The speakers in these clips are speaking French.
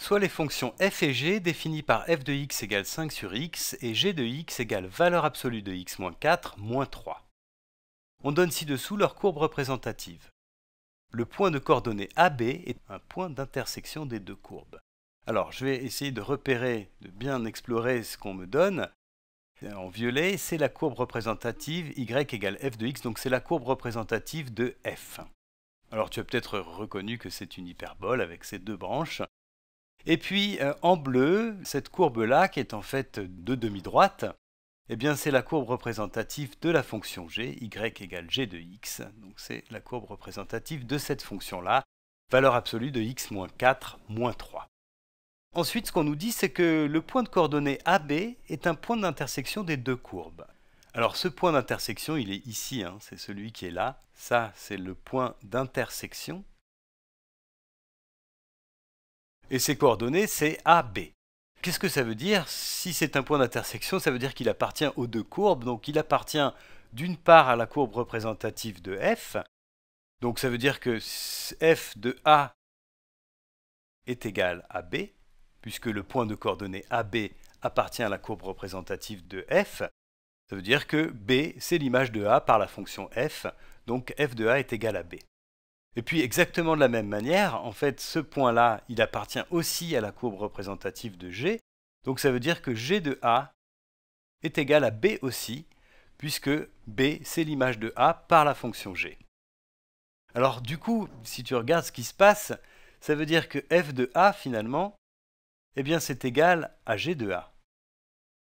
soit les fonctions f et g définies par f de x égale 5 sur x et g de x égale valeur absolue de x moins 4 moins 3. On donne ci-dessous leur courbe représentative. Le point de coordonnée AB est un point d'intersection des deux courbes. Alors, je vais essayer de repérer, de bien explorer ce qu'on me donne. En violet, c'est la courbe représentative y égale f de x, donc c'est la courbe représentative de f. Alors, tu as peut-être reconnu que c'est une hyperbole avec ses deux branches. Et puis euh, en bleu, cette courbe-là, qui est en fait de demi-droite, eh bien c'est la courbe représentative de la fonction g, y égale g de x, donc c'est la courbe représentative de cette fonction-là, valeur absolue de x moins 4 moins 3. Ensuite, ce qu'on nous dit, c'est que le point de coordonnée AB est un point d'intersection des deux courbes. Alors ce point d'intersection, il est ici, hein, c'est celui qui est là. Ça, c'est le point d'intersection et ses coordonnées, c'est AB. Qu'est-ce que ça veut dire Si c'est un point d'intersection, ça veut dire qu'il appartient aux deux courbes, donc il appartient d'une part à la courbe représentative de F, donc ça veut dire que F de A est égal à B, puisque le point de coordonnées AB appartient à la courbe représentative de F, ça veut dire que B, c'est l'image de A par la fonction f, donc f de A est égal à B. Et puis exactement de la même manière, en fait, ce point-là, il appartient aussi à la courbe représentative de G, donc ça veut dire que G de A est égal à B aussi, puisque B, c'est l'image de A par la fonction G. Alors du coup, si tu regardes ce qui se passe, ça veut dire que f de A, finalement, eh bien c'est égal à G de A.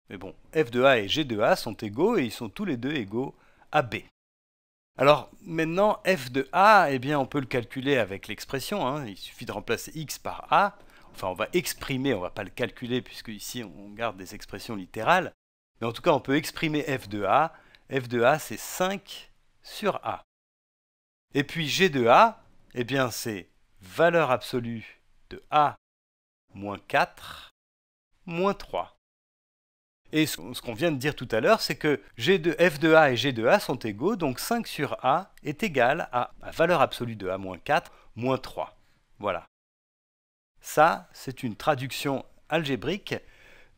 Mais bon, f de A et G de A sont égaux et ils sont tous les deux égaux à B. Alors maintenant, f de a, eh bien, on peut le calculer avec l'expression. Hein. Il suffit de remplacer x par a. Enfin, on va exprimer, on ne va pas le calculer puisque ici on garde des expressions littérales. Mais en tout cas, on peut exprimer f de a. f de a, c'est 5 sur a. Et puis g de a, eh bien, c'est valeur absolue de a moins 4 moins 3. Et ce, qu'on vient de dire tout à l'heure, c'est que G f de a et G de a sont égaux, donc 5 sur a est égal à la valeur absolue de a moins 4 moins 3. Voilà. Ça, c'est une traduction algébrique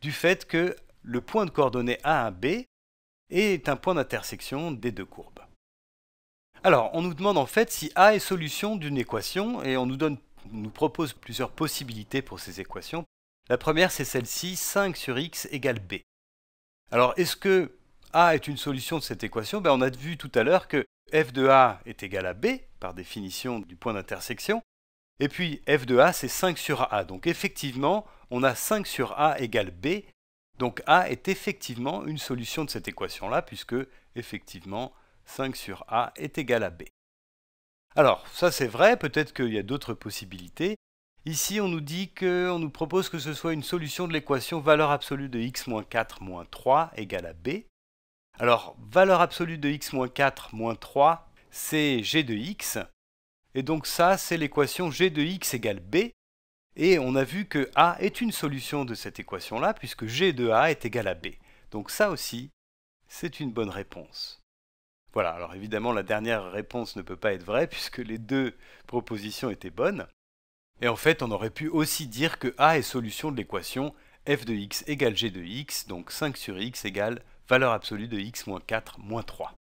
du fait que le point de coordonnée A à B est un point d'intersection des deux courbes. Alors, on nous demande en fait si A est solution d'une équation et on nous, on nous propose plusieurs possibilités pour ces équations. La première, c'est celle-ci, 5 sur x égale b. Alors, est-ce que A est une solution de cette équation ben, On a vu tout à l'heure que f de A est égal à B, par définition du point d'intersection. Et puis, f de A, c'est 5 sur A. Donc, effectivement, on a 5 sur A égale B. Donc, A est effectivement une solution de cette équation-là, puisque, effectivement, 5 sur A est égal à B. Alors, ça c'est vrai, peut-être qu'il y a d'autres possibilités. Ici, on nous dit on nous propose que ce soit une solution de l'équation valeur absolue de x moins 4 moins 3 égale à b. Alors, valeur absolue de x moins 4 moins 3, c'est g de x. Et donc ça, c'est l'équation g de x égale b. Et on a vu que a est une solution de cette équation-là, puisque g de a est égal à b. Donc ça aussi, c'est une bonne réponse. Voilà, alors évidemment, la dernière réponse ne peut pas être vraie, puisque les deux propositions étaient bonnes. Et en fait, on aurait pu aussi dire que A est solution de l'équation f de x égale g de x, donc 5 sur x égale valeur absolue de x moins 4 moins 3.